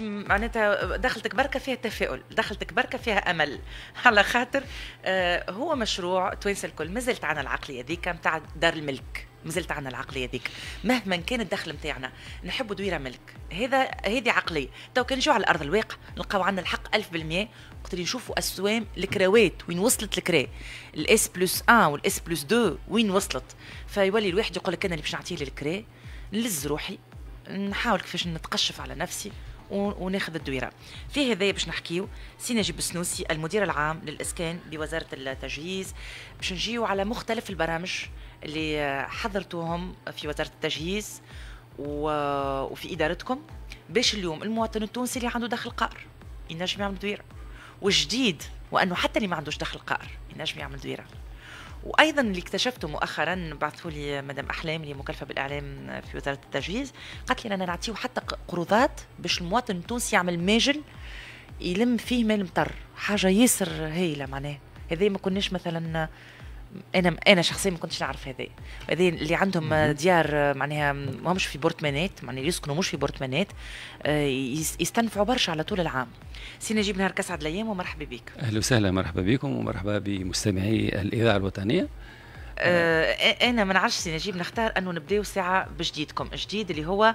معناتها دخلتك بركه فيها تفاؤل دخلتك بركه فيها امل على خاطر آه، هو مشروع توانسه الكل مازالت عندنا العقليه ذيك نتاع دار الملك مازالت عندنا العقليه ذيك مهما كان الدخل نتاعنا نحبوا دويره ملك هذا هذه عقليه تو كان نجيو على ارض الواقع نلقاو عندنا الحق 1000% وقت اللي نشوفوا اسوام الكراوات وين وصلت الكرا الاس بلس 1 والاس بلس 2 وين وصلت فيولي الواحد يقول لك انا اللي باش نعطيه للكرا نلز روحي نحاول كيفاش نتقشف على نفسي وناخذ الدويره في هذايا باش نحكيو سي نجيب السنوسي المدير العام للاسكان بوزاره التجهيز باش نجيو على مختلف البرامج اللي حضرتوهم في وزاره التجهيز وفي ادارتكم باش اليوم المواطن التونسي اللي عنده دخل قار ينجم يعمل دويره والجديد وانه حتى اللي ما عندوش دخل قار ينجم يعمل دويره وايضا اللي اكتشفته مؤخرا بعثوا لي مدام احلام اللي مكلفه بالاعلام في وزاره التجهيز قالت لي انا نعطيو حتى قروضات باش المواطن التونسي يعمل ماجل يلم فيه مال مطر حاجه ياسر هايله معناها هذي ما كناش مثلا انا انا شخصيا ما كنتش نعرف هذا هذه اللي عندهم ديار معناها ماهمش في بورتمانات معناها يسكنوا مش في بورتمانات آه، يستنفعوا برشا على طول العام سي نجيب نهار كسعد الايام ومرحبا بك اهلا وسهلا مرحبا بكم ومرحبا بمستمعي الاذاعه الوطنيه آه انا من عشرة نجيب نختار انه نبداو ساعه بجديدكم جديد اللي هو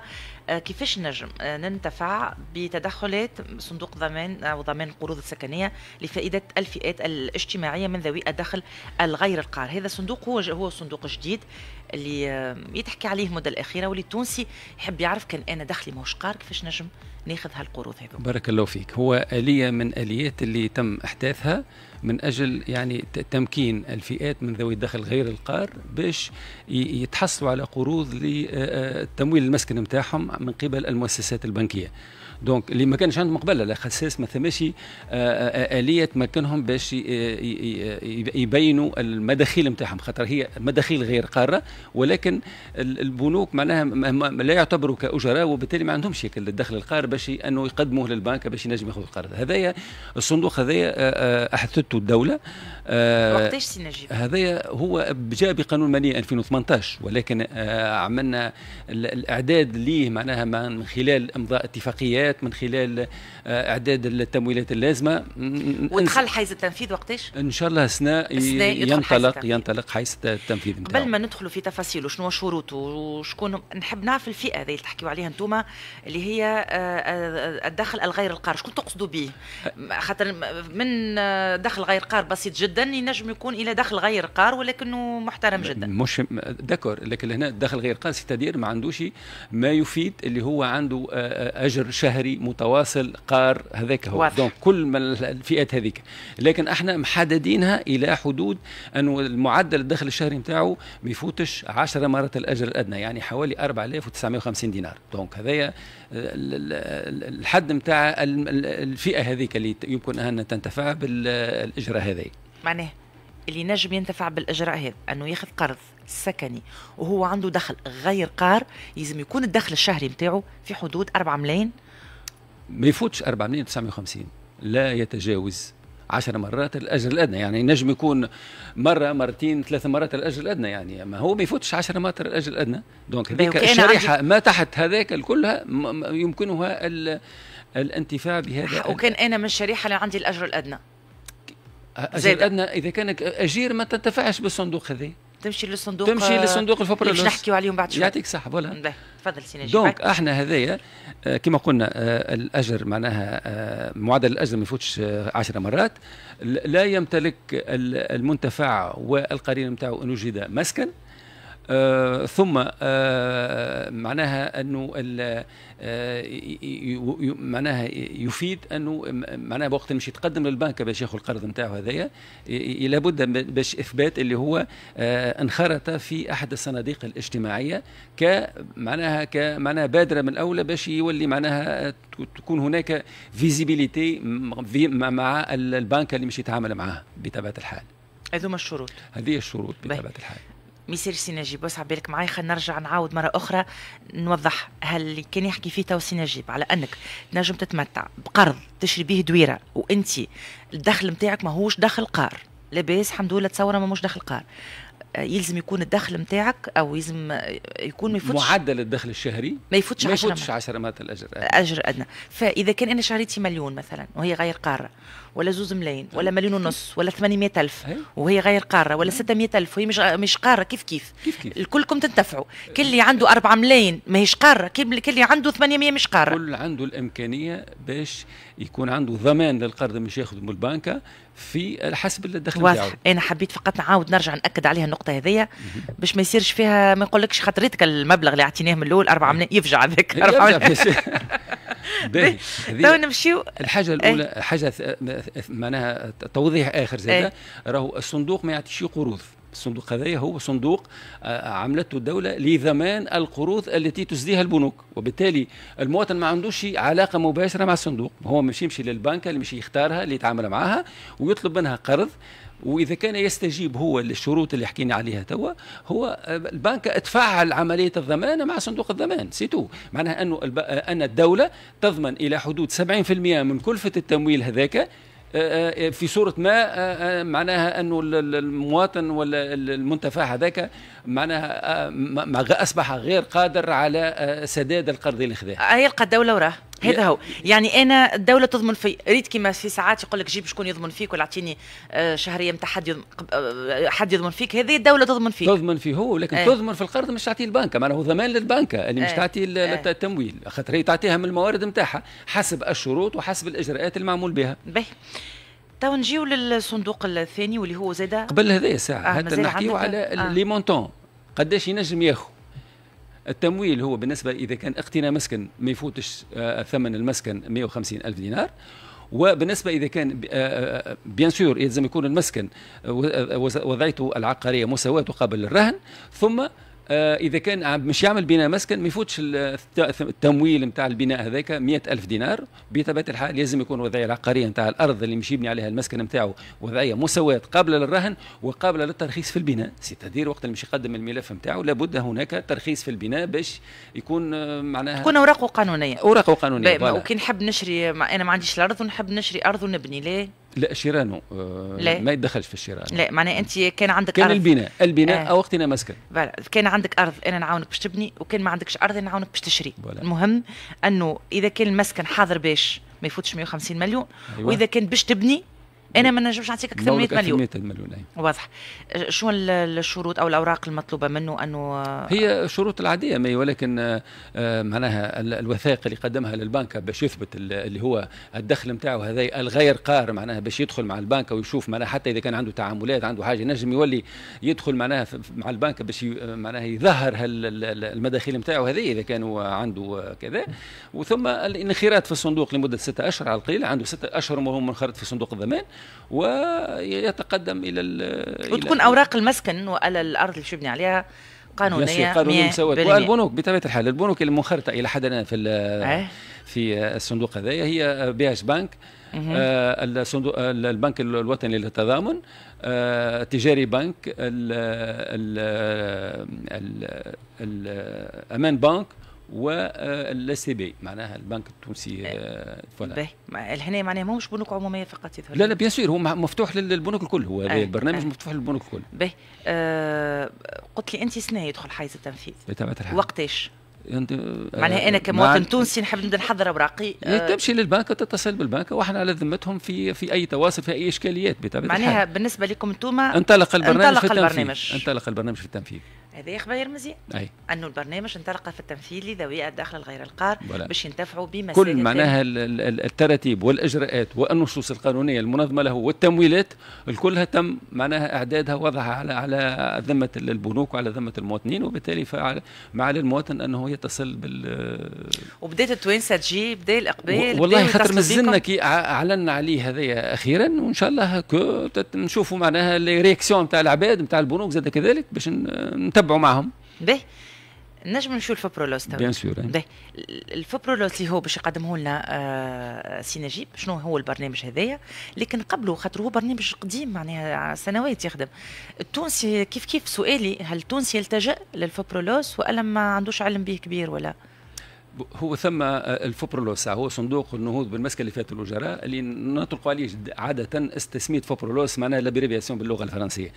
آه كيفاش نجم آه ننتفع بتدخلات صندوق ضمان او ضمان القروض السكنيه لفائده الفئات الاجتماعيه من ذوي الدخل الغير القار هذا الصندوق هو هو صندوق جديد اللي آه، يتحكي عليه المده الاخيره واللي التونسي يحب يعرف كان انا دخلي ماهوش قار كيفاش نجم ناخذ هالقروض هذو بارك الله فيك هو اليه من اليات اللي تم احداثها من اجل يعني تمكين الفئات من ذوي الدخل غير القار باش يتحصلوا على قروض لتمويل المسكن نتاعهم من قبل المؤسسات البنكيه دونك اللي ما كانش عندهم قبل خساس ما ثماش اليه تمكنهم باش يبينوا المداخيل نتاعهم خاطر هي مداخيل غير قاره ولكن البنوك معناها لا يعتبروا كاجراء وبالتالي ما عندهمش شكل الدخل القار باش انه يقدموه للبنك باش ينجم ياخذ القرض هذايا الصندوق هذايا احدثته الدوله وقتاش نجيب هذايا هو جاء بقانون ماليه 2018 ولكن عملنا الاعداد ليه معناها من خلال امضاء اتفاقيات الحياة من خلال آه، إعداد التمويلات اللازمة ودخل حيز التنفيذ وقتاش؟ إن شاء الله سنة ينطلق ينطلق حيز التنفيذ نتاعو قبل ما ندخلوا في تفاصيله شنو شروطه وشكون نحب نعرف الفئة اللي تحكيوا عليها أنتم اللي هي آه، آه، الدخل الغير القار شكون تقصدوا به؟ خاطر من دخل غير قار بسيط جدا ينجم يكون إلى دخل غير قار ولكنه محترم جدا مش دكور لكن هنا الدخل غير قار سيتادير ما عندوش ما يفيد اللي هو عنده أجر شهري شهري متواصل قار هذاك هو دونك كل من الفئات هذيك لكن احنا محددينها الى حدود انه المعدل الدخل الشهري نتاعو ما يفوتش 10 مرات الاجر الادنى يعني حوالي 4950 دينار دونك هذايا الحد نتاع الفئه هذيك اللي يمكن ان تنتفع بالاجراء هذا معناه اللي نجم ينتفع بالاجراء هذا انه ياخذ قرض سكني وهو عنده دخل غير قار يلزم يكون الدخل الشهري نتاعو في حدود 4 ملايين ما يفوتش 4 950 لا يتجاوز 10 مرات الاجر الادنى يعني نجم يكون مره مرتين ثلاث مرات الاجر الادنى يعني ما هو ما يفوتش 10 مرات الاجر الادنى دونك هذيك الشريحه ما تحت هذاك كلها يمكنها الانتفاع بهذا وكان انا من الشريحه اللي عندي الاجر الادنى الاجر الادنى اذا كانك اجير ما تنتفعش بالصندوق هذا تمشي للصندوق تمشي للصندوق آه، الفوبر باش نحكيو عليهم بعد شوي يعطيك صح ولا تفضل سي نجم دونك احنا هذايا آه، كما قلنا آه، الاجر معناها معدل الاجر ما يفوتش 10 مرات لا يمتلك المنتفع والقرين نتاعو ان وجد مسكن آه، ثم آه معناها انه آه، معناها يفيد انه معناها وقت مش يتقدم للبنك باش ياخذ القرض نتاعو هذايا لابد باش اثبات اللي هو آه انخرط في احد الصناديق الاجتماعيه ك معناها ك معناها بادره من الاولى باش يولي معناها تكون هناك فيزيبيليتي مع البنك اللي مش يتعامل معاه بطبيعه الحال هذوما الشروط هذه الشروط بطبيعه الحال ميسير يصيرش نجيب وسع بالك معايا خلينا نرجع نعاود مره اخرى نوضح هل كان يحكي فيه تو نجيب على انك تنجم تتمتع بقرض تشري به دويره وانت الدخل نتاعك ماهوش دخل قار لاباس الحمد لله تصور ماهوش دخل قار يلزم يكون الدخل نتاعك او يلزم يكون ما يفوتش معدل الدخل الشهري ما يفوتش 10 ما يفوتش 10 مرات الاجر آه. اجر ادنى فاذا كان انا شهريتي مليون مثلا وهي غير قاره ولا زوز ملايين ولا مليون ونص ولا 800 ألف وهي غير قارة ولا 600 ألف وهي مش مش قارة كيف كيف, كيف, كيف. الكلكم تنتفعوا كل اللي عنده 4 ملايين ماهيش قارة كل اللي عنده 800 مش قارة كل عنده الإمكانية باش يكون عنده ضمان للقرض مش ياخذه من البنكة في حسب الدخل واضح انا حبيت فقط نعاود نرجع ناكد عليها النقطه هذيا باش ما يصيرش فيها ما نقولكش خاطريتك المبلغ اللي اعطيناه من الاول 4 ملايين يفجع هذاك 4 ملايين تو نمشيو الحاجه إيه. الاولى حاجه معناها توضيح اخر زاد إيه. راهو الصندوق ما يعطيش قروض الصندوق هذا هو صندوق آه، عملته الدولة لضمان القروض التي تسديها البنوك وبالتالي المواطن ما عندوش علاقة مباشرة مع الصندوق هو مش يمشي للبنك اللي مش يختارها اللي يتعامل معها ويطلب منها قرض واذا كان يستجيب هو للشروط اللي حكينا عليها توا هو آه، البنك تفعل عمليه الضمان مع صندوق الضمان سيتو معناها انه آه، ان الدوله تضمن الى حدود 70% من كلفه التمويل هذاك آه، آه، آه، في صورة ما معناها أنه المواطن ولا المنتفع هذاك معناها أصبح غير قادر على سداد القرض اللي خذاه. هي القى الدولة وراه. هذا هو يعني انا الدوله تضمن في ريت كيما في ساعات يقول لك جيب شكون يضمن فيك ولا اعطيني آه، شهريه نتاع حد يضمن آه، حد يضمن فيك هذه الدوله تضمن فيك تضمن فيه هو لكن ايه. تضمن في القرض مش تعطيه البنكه معناه هو ضمان للبنكه اللي مش إيه. تعطي ايه. التمويل خاطر هي تعطيها من الموارد نتاعها حسب الشروط وحسب الاجراءات المعمول بها باهي تو نجيو للصندوق الثاني واللي هو زاد قبل هذا ساعه آه حتى نحكيو على آه. لي مونتون قداش ينجم ياخذ التمويل هو بالنسبة إذا كان اقتناء مسكن ما يفوتش آه، ثمن المسكن 150 ألف دينار وبالنسبه اذا كان بيان آه، سور آه، يلزم يكون المسكن وضعيته العقاريه مساواه قابل الرهن ثم آه، اذا كان مش يعمل بناء مسكن ما يفوتش التمويل نتاع البناء هذاك مئة ألف دينار بطبيعه الحال لازم يكون الوضعيه العقاريه نتاع الارض اللي مش يبني عليها المسكن نتاعو وضعيه مساواه قابله للرهن وقابله للترخيص في البناء ستدير وقت اللي مش يقدم الملف نتاعو لابد هناك ترخيص في البناء باش يكون آه، معناها تكون اوراقه قانونيه اوراقه قانونيه وكي نحب نشري انا ما عنديش الارض ونحب نشري ارض ونبني ليه لا شيرانو آه ما يتدخلش في الشيران لا معناها انت كان عندك كان أرض. البناء البناء آه. وقتنا مسكن فوالا كان عندك ارض انا نعاونك باش تبني وكان ما عندكش ارض انا نعاونك باش تشري بلا. المهم انه اذا كان المسكن حاضر باش ما يفوتش 150 مليون أيوة. واذا كان باش تبني انا ما نجمش نعطيك اكثر من 100 مليون 100 مليون أي. واضح شو الشروط او الاوراق المطلوبه منه انه هي الشروط العاديه مي ولكن آه، معناها الوثائق اللي قدمها للبنك باش يثبت اللي هو الدخل نتاعو هذا الغير قار معناها باش يدخل مع البنك ويشوف معناها حتى اذا كان عنده تعاملات عنده حاجه نجم يولي يدخل معناها مع البنك باش معناها يظهر المداخيل نتاعو هذه اذا كانوا عنده كذا وثم الانخراط في الصندوق لمده ستة اشهر على القليل عنده ستة اشهر وهو منخرط في صندوق الضمان ويتقدم الى وتكون اوراق المسكن وعلى الارض اللي شو عليها قانونيه قانونيه مساواه والبنوك بطبيعه الحال البنوك المنخرطه الى حد الان في إيه. في الصندوق هذايا هي بي اس بنك آه، الصندوق البنك الوطني للتضامن آه، تجاري بنك الامان بنك سي بي معناها البنك التونسي آه، فوالا الحين معناها ماهوش بنوك عموميه فقط يظهر لا لا بيان سور هو مفتوح للبنوك الكل هو آه البرنامج آه مفتوح للبنوك الكل باهي آه قلت لي انت سنه يدخل حيز التنفيذ بطبيعه الحال وقتاش؟ انت آه، معناها انا كمواطن تونسي نحب نبدا نحضر اوراقي أه تمشي للبنك تتصل بالبنك واحنا على ذمتهم في في اي تواصل في اي اشكاليات بطبيعه معناها بالنسبه لكم انتم انطلق البرنامج انطلق في التنفيذ البرنامج. انطلق البرنامج في التنفيذ هذا خبير مزيان أي. انه البرنامج انطلق في التمثيل لذوي الدخل الغير القار باش ينتفعوا بما كل معناها التراتيب والاجراءات والنصوص القانونيه المنظمه له والتمويلات الكلها تم معناها اعدادها وضعها على على ذمه البنوك وعلى ذمه المواطنين وبالتالي مع المواطن انه يتصل بال وبدات التوانسه تجي بدا الاقبال والله خاطر مازلنا كي اعلنا عليه هذايا اخيرا وان شاء الله نشوفوا معناها الرياكسيون نتاع العباد نتاع البنوك زاد كذلك باش نتبع يتبعوا معهم باهي نجم نمشيو الفبرولوس تو بيان سور الفبرولوس اللي هو باش يقدمه لنا آه شنو هو البرنامج هذايا لكن قبله خاطر هو برنامج قديم معناها سنوات يخدم التونسي كيف كيف سؤالي هل التونسي يلتجأ للفبرولوس ولا ما عندوش علم به كبير ولا هو ثم آه، الفوبرولوس هو صندوق النهوض بالمسكه اللي فات الوزراء اللي نطلقوا عليه عاده استسميت فوبرولوس معناها لابريفياسيون باللغه الفرنسيه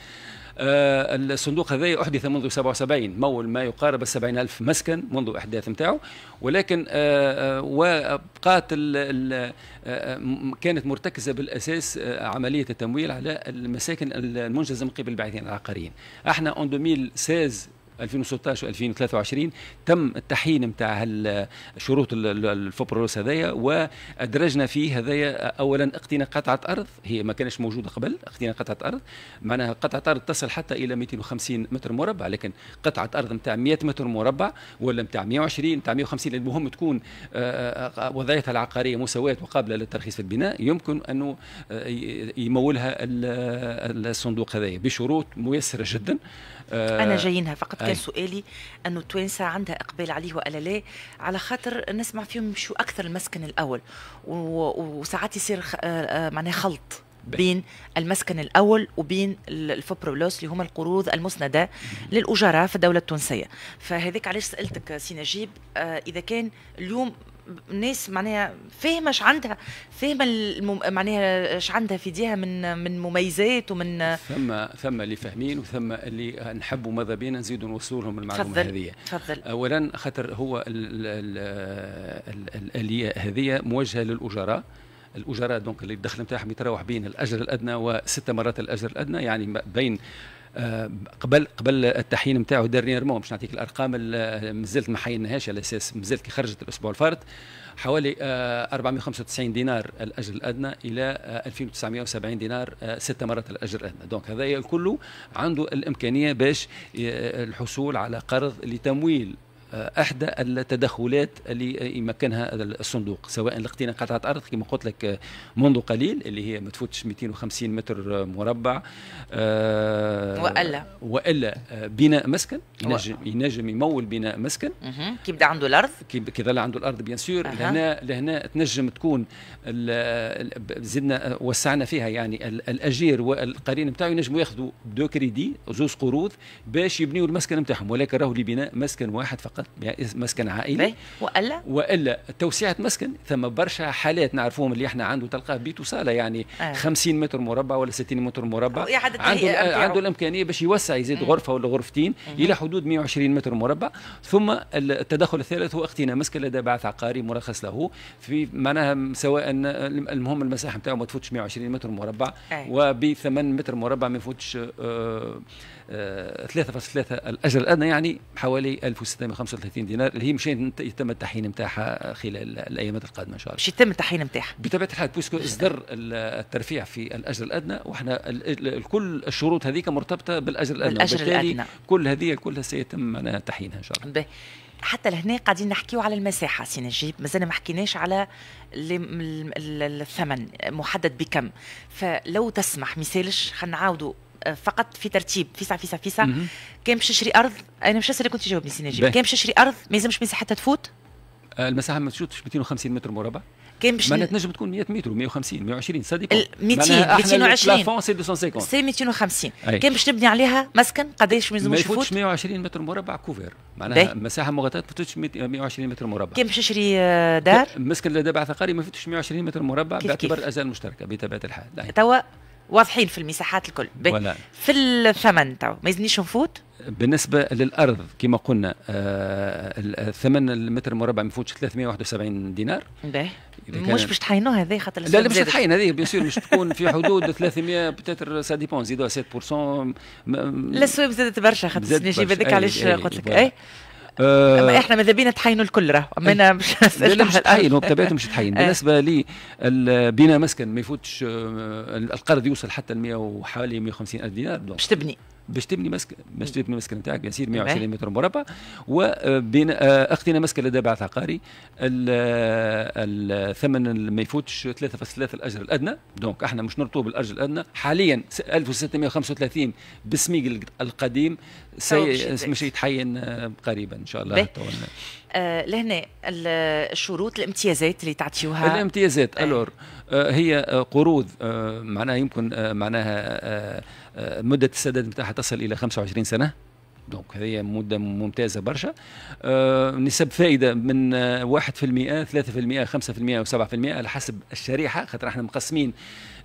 آه، الصندوق هذا أحدث منذ 77 مول ما يقارب السبعين ألف مسكن منذ الإحداث نتاعو ولكن آه، آه، وبقات كانت مرتكزة بالأساس عملية التمويل على المساكن المنجزة من قبل الباعثين العقاريين احنا اون 2016 2016 و2023 تم التحيين نتاع شروط الفبرولوس هذايا وادرجنا فيه هذايا اولا اقتناء قطعه ارض هي ما كانش موجوده قبل اقتناء قطعه ارض معناها قطعه ارض تصل حتى الى 250 متر مربع لكن قطعه ارض نتاع 100 متر مربع ولا نتاع 120 نتاع 150 المهم تكون آه، آه، آه، وضعيتها العقاريه مساواه وقابله للترخيص في البناء يمكن انه يمولها الصندوق هذايا بشروط ميسره جدا آه، انا جايينها فقط كان سؤالي انه التوانسه عندها اقبال عليه ولا لا على خاطر نسمع فيهم شو اكثر المسكن الاول وساعات يصير آه، آه، معناها خلط بين المسكن الاول وبين الفبرولوس اللي هما القروض المسنده للاجراء في الدوله التونسيه فهذاك علاش سالتك سي نجيب اذا كان اليوم ناس معناها فاهمه اش عندها فاهمه المم... معناها اش عندها في ديها من من مميزات ومن ثم ثم اللي فاهمين وثم اللي نحبوا ماذا بينا نزيدوا نوصلهم المعلومه هذه تفضل اولا خاطر هو الاليه هذه موجهه للاجراء الاجراء دونك اللي الدخل نتاعهم يتراوح بين الاجر الادنى وست مرات الاجر الادنى يعني بين آه، قبل قبل التحيين نتاعو دار رمو باش نعطيك الارقام مازلت ما حيناهاش على اساس مازلت كي خرجت الاسبوع الفارط حوالي 495 آه، دينار الاجر الادنى الى 2970 آه، دينار ست مرات الاجر الادنى دونك هذا الكل عنده الامكانيه باش الحصول على قرض لتمويل آه، احدى التدخلات اللي يمكنها الصندوق سواء لقينا قطعه ارض كما قلت لك آه، منذ قليل اللي هي ما تفوتش 250 متر آه، مربع والا والا بناء مسكن ينجم ينجم يمول بناء مسكن كي بدا عنده الارض كي ظل عنده الارض بيان سور أه. لهنا لهنا تنجم تكون زدنا وسعنا فيها يعني الاجير والقرين نتاعو ينجموا ياخذوا دو كريدي زوز قروض باش يبنيوا المسكن نتاعهم ولكن راهو لبناء مسكن واحد فقط مسكن مسكن عائلي إيه؟ والا والا توسيعه مسكن ثم برشا حالات نعرفوهم اللي احنا عنده تلقاه بيت وصاله يعني آه. 50 متر مربع ولا 60 متر مربع عنده عنده الامكانيه باش يوسع يزيد غرفه ولا غرفتين الى حدود 120 متر مربع ثم التدخل الثالث هو اقتناء مسكن لدى بعث عقاري مرخص له في معناها سواء المهم المساحه نتاعو ما تفوتش 120 متر مربع آه. 8 متر مربع ما يفوتش 3.3 آه، آه، الاجر الادنى يعني حوالي 1650 35 دينار اللي هي مش يتم التحين نتاعها خلال الايامات القادمه ان شاء الله. مش يتم التحين نتاعها. بطبيعه الحال بوسكو اصدر الترفيع في الاجر الادنى واحنا كل الشروط هذيك مرتبطه بالاجر الادنى. بالاجر الادنى. كل هذه كلها سيتم تحيينها ان شاء الله. بي. حتى لهنا قاعدين نحكيو على المساحة سي نجيب مازال ما حكيناش على الثمن محدد بكم فلو تسمح مثالش نعاودوا آه، فقط في ترتيب فيسع فيسع فيسع كان باش نشري ارض انا مش اللي كنت تجاوبني سي نجيب كان باش نشري ارض ما يلزمش مساحتها تفوت آه، المساحه ما تشوتش 250 متر مربع كان باش معناتها تنجم تكون 100 متر 150 120 صديق 200 220 سي 250 سي 250 كان باش نبني عليها مسكن قداش ما يلزمش يفوت ما يفوتش 120 متر مربع كوفير معناها مساحه مغطاه ما تفوتش 120 متر مربع كان باش نشري آه، دار مسكن لدى بعث قري ما يفوتش 120 متر مربع باعتبار الاجزاء المشتركه بطبيعه الحال توا واضحين في المساحات الكل ولا. في الثمن تاعو ما يزنيش نفوت بالنسبة للأرض كما قلنا آه،, آه ثمن المتر مربع ما يفوتش 371 دينار باهي مش باش تحينوها هذه خاطر لا لا مش تحين هذه بيان سور مش تكون في حدود 300 بتاتر سا ديبون زيدوها 7% لا السويب زادت برشا خاطر السنة هذاك علاش قلت لك اي آه احنا ماذا بينا تحينوا الكل راه اما انا إيه. مش لا مش تحينوا هو بطبيعته مش تحين آه. بالنسبه لي بناء مسكن ما يفوتش آه، القرض يوصل حتى ل 100 وحوالي 150 الف دينار باش تبني باش تبني مسكن باش تبني مسكن نتاعك بيصير 120 متر مربع وبين اختنا آه، مسكن لدى بعث عقاري آه، الثمن ما يفوتش 3.3 الاجر الادنى دونك احنا مش نرطوه بالاجر الادنى حاليا 1635 بسميق القديم سي مش يتحين آه، قريبا ان شاء الله آه لهنا الشروط الامتيازات اللي تعطيوها الامتيازات آه. الور آه، هي آه، قروض آه، معناها يمكن معناها مده السداد نتاعها تصل الى 25 سنه دونك هذه مده ممتازه برشا آه، نسب فائده من 1% 3% 5% و7% على حسب الشريحه خاطر احنا مقسمين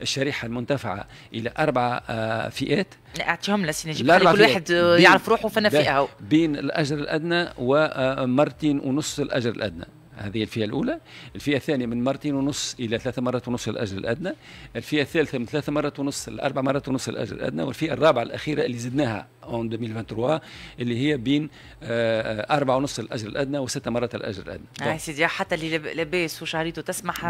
الشريحه المنتفعه الى اربع آه، فئات لا اعطيهم لنا نجيب كل واحد آه، يعرف روحه فانا فئه بين الاجر الادنى ومرتين ونص الاجر الادنى هذه الفئة الأولى الفئة الثانية من مرتين ونص إلى ثلاثة مرات ونص الأجر الأدنى الفئة الثالثة من ثلاثة مرات ونص لأربع مرات ونص الأجر الأدنى والفئة الرابعة الأخيرة اللي زدناها اون 2023 اللي هي بين آه، أربعة ونص الأجر الأدنى وستة مرات الأجر الأدنى اه سيدي حتى اللي لاباس وشهريته تسمح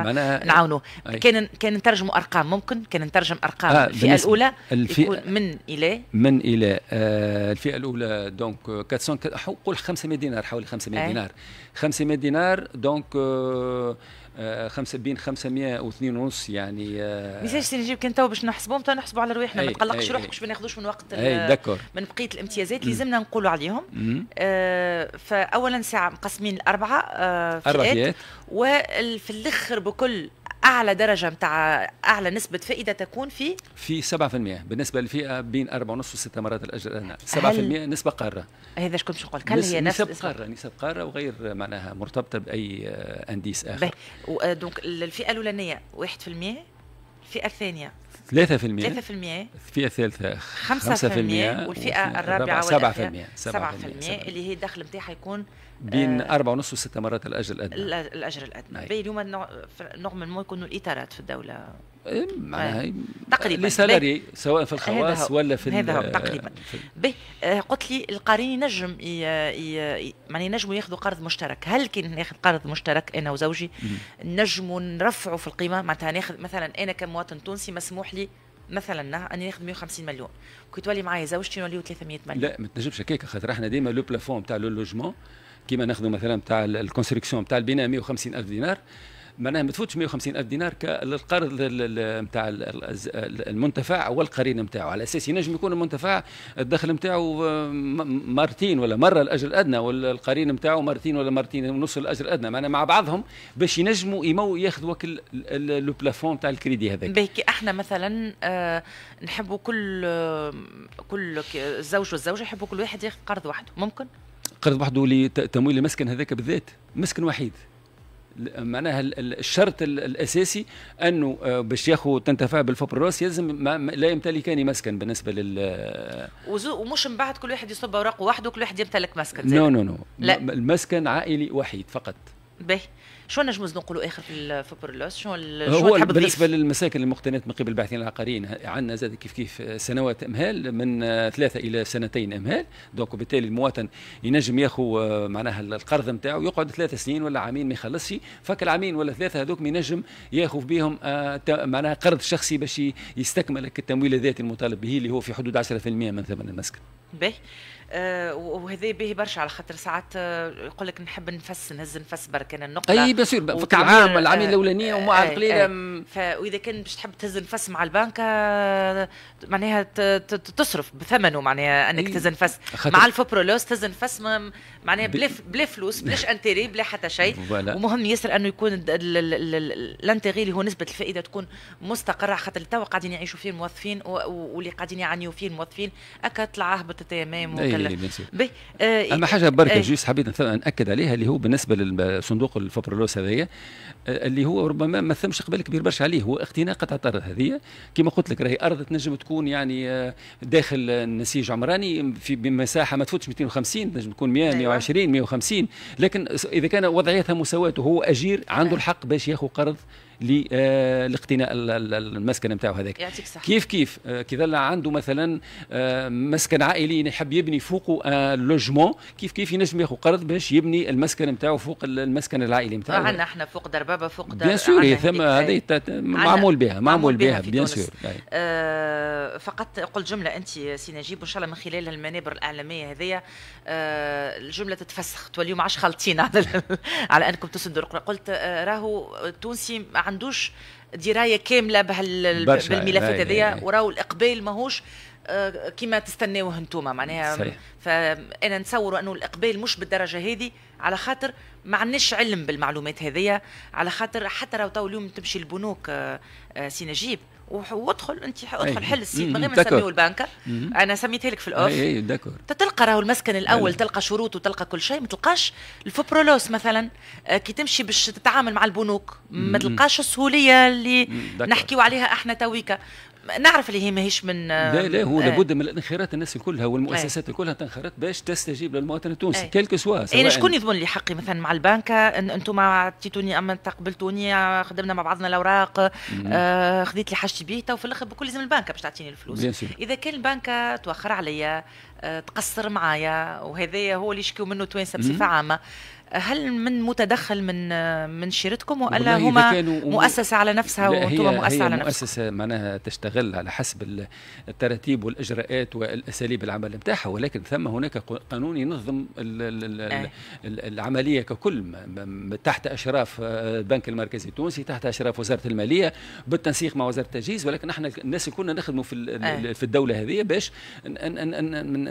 نعاونه كان كان نترجموا أرقام ممكن كان نترجم أرقام آه الفئة الأولى الفئة من إلى من إلى آه الفئة الأولى دونك 400 قول 500 دينار حوالي 500 دينار 500 دينار دونك آه خمسة بين 500 و2 ونص يعني آه، ميساج سي نجيب كان تو باش نحسبهم تو نحسبوا على رواحنا ما تقلقش روحك باش ما ناخذوش من وقت من بقيه الامتيازات اللي لازمنا نقولوا عليهم آه فاولا ساعه مقسمين الاربعه آه فئات وفي الاخر بكل اعلى درجه نتاع اعلى نسبه فائده تكون في في 7% بالنسبه للفئه بين 4.5 و6 مرات الاجر النار 7% نسبه قاره هذا شكون باش نقول هل هي نفس نسبه قاره نسب قاره وغير معناها مرتبطه باي آه، انديس اخر باهي دونك الفئه الاولانيه 1% الفئه الثانية 3% 3% الفئة الثالثة 5%, والفئة الرابعة 7%, 7% اللي هي الدخل نتاعها يكون بين آه، أربعة ونص وستة مرات الأجر الأدنى الأجر الأدنى نعم. بين اليوم نورمالمون يكونوا الإطارات في الدولة إيه، معناها آه، تقريبا سالاري سواء في الخواص ولا في هذا هو تقريبا باهي قلت لي القارين ينجم معناها يعني ينجموا ياخذوا قرض مشترك هل كي ناخذ قرض مشترك انا وزوجي نجموا نرفعوا في القيمه معناتها ناخذ مثلا انا كمواطن تونسي مسموح لي مثلا اني ناخذ 150 مليون كي تولي معايا زوجتي نوليو 300 مليون لا ما تنجمش هكاك خاطر احنا ديما لو بلافون تاع لو لوجمون كيما ناخذوا مثلا تاع الكونستركسيون تاع البناء 150 الف دينار معناها نعم ما تفوتش 150 الف دينار للقرض نتاع المنتفع والقرين نتاعو على اساس ينجم يكون المنتفع الدخل نتاعو مرتين ولا مره الاجر الادنى والقرين نتاعو مرتين ولا مرتين ونص الاجر الادنى معناها مع بعضهم باش ينجموا يمو ياخذوا لو بلافون تاع الكريدي هذاك بكي احنا مثلا آه، نحبوا كل كل الزوج والزوجه يحبوا كل واحد ياخذ قرض وحده ممكن قرض وحده لتمويل المسكن هذاك بالذات مسكن وحيد معناها الشرط الاساسي انه آه، باش ياخذ تنتفع بالفبروس الراس يلزم لا يمتلكان مسكن بالنسبه لل آه، ومش من بعد كل واحد يصب اوراقه وحده وكل واحد يمتلك مسكن نو نو نو المسكن عائلي وحيد فقط باهي شو نجمز نقولوا اخر في في برلوس شو تحب بالنسبه للمساكن المقتنات من قبل الباحثين العقاريين عندنا زاد كيف كيف سنوات امهال من ثلاثه الى سنتين امهال دونك وبالتالي المواطن ينجم ياخذ آه، معناها القرض نتاعو يقعد ثلاث سنين ولا عامين ما يخلصش فك العامين ولا ثلاثه هذوك ينجم ياخذ بهم آه، معناها قرض شخصي باش يستكمل التمويل الذاتي المطالب به اللي هو في حدود 10% من ثمن المسكن. باهي آه، وهذا به برشا على خاطر ساعات آه، يقول لك نحب نفس نهز نفس برك انا النقطه اي بيسير في العام العامين الاولانيه آه، ومع القليله واذا كان باش تحب تهز نفس مع البنك معناها تصرف بثمنه معناها انك تهز نفس مع لوس تهز نفس معناها بلا بلا فلوس بلاش انتيري بلا حتى شيء ومهم ياسر انه يكون الانتيري اللي هو نسبه الفائده تكون مستقره خاطر توا قاعدين يعيشوا فيه الموظفين واللي قاعدين يعانيوا فيه الموظفين اكا طلع هبطت تمام وكل بي آه اما حاجه بركه آه جيس حبيت ناكد عليها اللي هو بالنسبه للصندوق الفبرلوس هذايا آه، اللي هو ربما ما ثمش قبل كبير برشا عليه هو اقتناء قطعه الارض هذه كما قلت لك راهي ارض تنجم تكون يعني آه، داخل النسيج عمراني في بمساحه ما تفوتش 250 تنجم تكون 100 أيوة. 120 150 لكن اذا كان وضعيتها مساواه وهو اجير عنده أيوة. الحق باش ياخذ قرض آه، لاقتناء المسكن نتاعو هذاك يعطيك كيف كيف آه، كذا عنده مثلا آه، مسكن عائلي يحب يبني فوقه لوجمون كيف كيف ينجم ياخذ قرض باش يبني المسكن نتاعو فوق المسكن العائلي نتاعو عندنا احنا فوق دربابه فوق در... بيان سور ثم هذه معمول بها معمول بها بيان سور فقط قلت جمله انت سي نجيب وان شاء الله من خلال المنابر الاعلاميه هذيا الجمله تتفسخ تولي ما عادش خالطين على انكم تسندوا قلت راهو التونسي عندوش درايه كامله بهال بالملفات هذيا وراو الاقبال ماهوش آه، كما تستناوه انتوما معناها فانا نتصور انه الاقبال مش بالدرجه هذه على خاطر ما عندناش علم بالمعلومات هذيا على خاطر حتى راهو تو اليوم تمشي البنوك آه، آه، سي نجيب وادخل انت ادخل إيه. حل السيت من غير ما نسميه البنكه انا سميتها لك في الاوف اي إيه، داكور تلقى راهو المسكن الاول أي. أيوة. تلقى شروط وتلقى كل شيء ما تلقاش الفوبرولوس مثلا آه، كي تمشي باش تتعامل مع البنوك ما تلقاش السهوليه اللي نحكيو عليها احنا تويكا نعرف اللي هي ماهيش من لا لا هو آه. لابد من الانخراط الناس كلها والمؤسسات آه. كلها تنخرط باش تستجيب للمواطن التونسي آه. كيلكو سوا يعني شكون يضمن لي حقي مثلا مع البنك إن انتم عطيتوني اما تقبلتوني خدمنا مع بعضنا الاوراق آه خذيت لي حاجتي بيه وفي الاخر بكل لازم البنك باش تعطيني الفلوس اذا كان البنك توخر عليا آه، تقصر معايا وهذايا هو اللي يشكيو منه توانسه بصفه عامه هل من متدخل من من شيرتكم والا هما مؤسسه على نفسها وانتم مؤسسه هي على نفسها مؤسسه معناها تشتغل على حسب التراتيب والاجراءات والاساليب العمل نتاعها ولكن ثم هناك قانون ينظم آه. العمليه ككل تحت اشراف آه، البنك المركزي التونسي تحت اشراف وزاره الماليه بالتنسيق مع وزاره التجهيز ولكن احنا الناس كنا نخدموا في آه. في الدوله هذه باش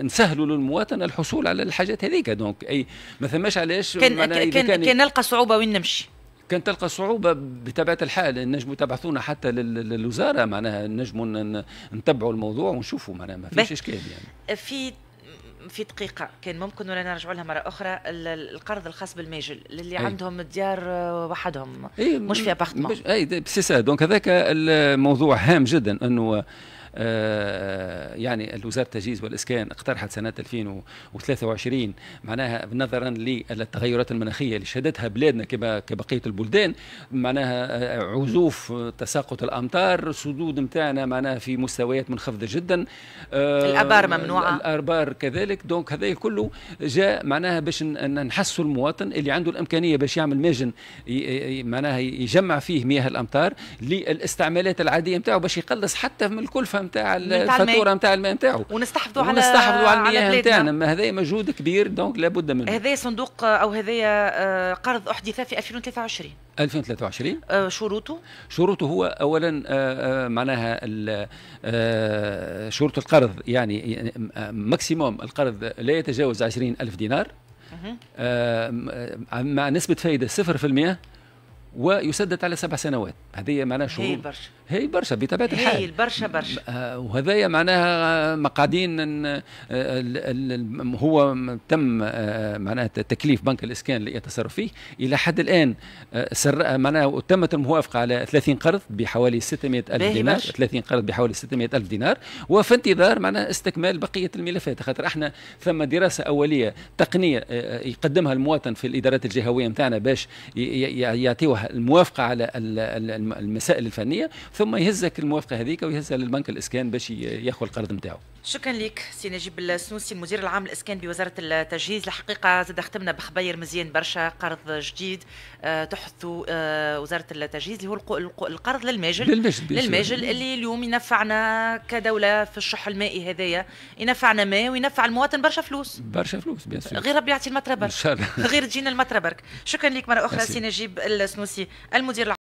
نسهلوا للمواطن الحصول على الحاجات هذيك دونك اي ما ثماش علاش كان كان كان, كان نلقى صعوبه وين نمشي كان تلقى صعوبه بطبيعه الحال النجم تبعثونا حتى للوزاره معناها نجم نتبعوا الموضوع ونشوفوا معناها ما فيش اشكال يعني في في دقيقة كان ممكن ولا نرجع لها مرة أخرى القرض الخاص بالماجل اللي أي. عندهم ديار وحدهم أي. مش في أبارتمون أي سي سا دونك هذاك الموضوع هام جدا أنه آه، يعني الوزارة التجهيز والإسكان اقترحت سنة 2023 معناها نظرا للتغيرات المناخية اللي شهدتها بلادنا كبقية البلدان معناها آه، عزوف آه، تساقط الأمطار سدود نتاعنا معناها في مستويات منخفضة جدا الآبار ممنوعة الآبار كذلك دونك هذا كله جاء معناها باش نحسوا المواطن اللي عنده الإمكانية باش يعمل ماجن معناها يجمع فيه مياه الأمطار للاستعمالات العادية نتاعو باش يقلص حتى من الكلفة نتاع الفاتوره نتاع الماء نتاعو ونستحفظوا على ونستحفظوا على المياه نتاعنا هذا مجهود كبير دونك لابد منه هذا صندوق او هذا آه، قرض احدث في 2023 2023 آه شروطه شروطه هو اولا آه, آه، معناها آه شروط القرض يعني ماكسيموم القرض لا يتجاوز 20000 دينار آه، مع نسبه فائده 0% ويسدد على سبع سنوات هذه معناها شروط هي برشا بطبيعه الحال هي برشا برشا آه، وهذايا معناها مقعدين آه، هو تم آه، معناها تكليف بنك الاسكان ليتصرف فيه الى حد الان سر معناها تمت الموافقه على 30 قرض بحوالي 600 الف دينار 30 قرض بحوالي 600 الف دينار وفي انتظار معناها استكمال بقيه الملفات خاطر احنا ثم دراسه اوليه تقنيه يقدمها المواطن في الادارات الجهويه نتاعنا باش يعطيوها الموافقه على المسائل الفنيه ثم يهزك الموافقه هذيك ويهزها للبنك الاسكان باش ياخذ القرض نتاعو شكرا لك سي نجيب السنوسي المدير العام الاسكان بوزاره التجهيز الحقيقه زاد ختمنا بخبير مزيان برشا قرض جديد آه، تحث آه، وزاره التجهيز اللي هو القرض للماجل للماجل, للماجل اللي اليوم ينفعنا كدوله في الشح المائي هذايا ينفعنا ماء وينفع المواطن برشا فلوس برشا فلوس بيان غير ربي يعطي المطره برك غير تجينا المطره برك شكرا لك مره اخرى سي نجيب السنوسي المدير العام